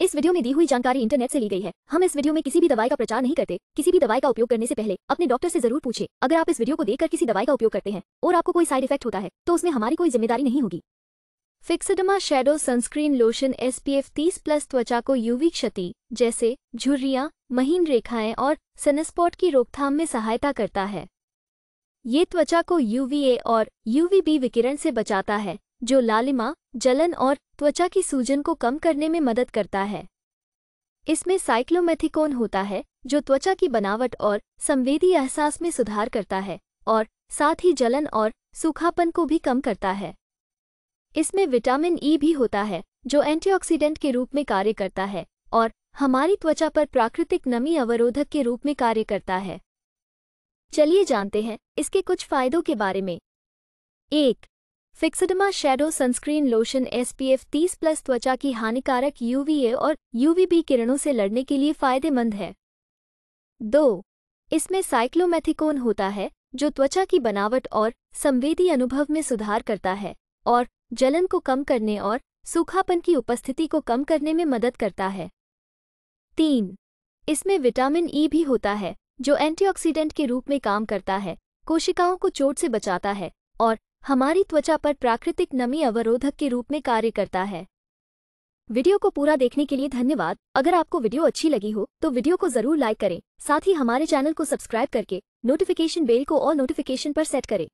इस वीडियो में दी हुई जानकारी इंटरनेट से ली गई है हम इस वीडियो में किसी भी दवाई का प्रचार नहीं करते किसी भी दवाई का उपयोग करने से पहले अपने डॉक्टर से जरूर पूछे अगर आप इस वीडियो को देखकर किसी दवाई का उपयोग करते हैं और आपको कोई साइड इफेक्ट होता है तो उसमें हमारी कोई जिम्मेदारी नहीं होगी Fixderma shadow sunscreen lotion S P F तीस प्लस त्वचा को यूवी क्षति जैसे झुर्रिया महीन रेखाएं और सनस्पॉट की रोकथाम में सहायता करता है ये त्वचा को यूवीए और यूवीबी विकिरण से बचाता है जो लालिमा जलन और त्वचा की सूजन को कम करने में मदद करता है इसमें साइक्लोमेथिकोन होता है जो त्वचा की बनावट और संवेदी एहसास में सुधार करता है और साथ ही जलन और सूखापन को भी कम करता है इसमें विटामिन ई e भी होता है जो एंटीऑक्सीडेंट के रूप में कार्य करता है और हमारी त्वचा पर प्राकृतिक नमी अवरोधक के रूप में कार्य करता है चलिए जानते हैं इसके कुछ फायदों के बारे में एक Fixderma shadow sunscreen lotion SPF 30 plus त्वचा की हानिकारक यूवीए और यूवीबी किरणों से लड़ने के लिए फायदेमंद है दो इसमें साइक्लोमेथिकोन होता है जो त्वचा की बनावट और संवेदी अनुभव में सुधार करता है और जलन को कम करने और सूखापन की उपस्थिति को कम करने में मदद करता है तीन इसमें विटामिन ई e भी होता है जो एंटीऑक्सीडेंट के रूप में काम करता है कोशिकाओं को चोट से बचाता है और हमारी त्वचा पर प्राकृतिक नमी अवरोधक के रूप में कार्य करता है वीडियो को पूरा देखने के लिए धन्यवाद अगर आपको वीडियो अच्छी लगी हो तो वीडियो को जरूर लाइक करें साथ ही हमारे चैनल को सब्सक्राइब करके नोटिफिकेशन बेल को और नोटिफिकेशन पर सेट करें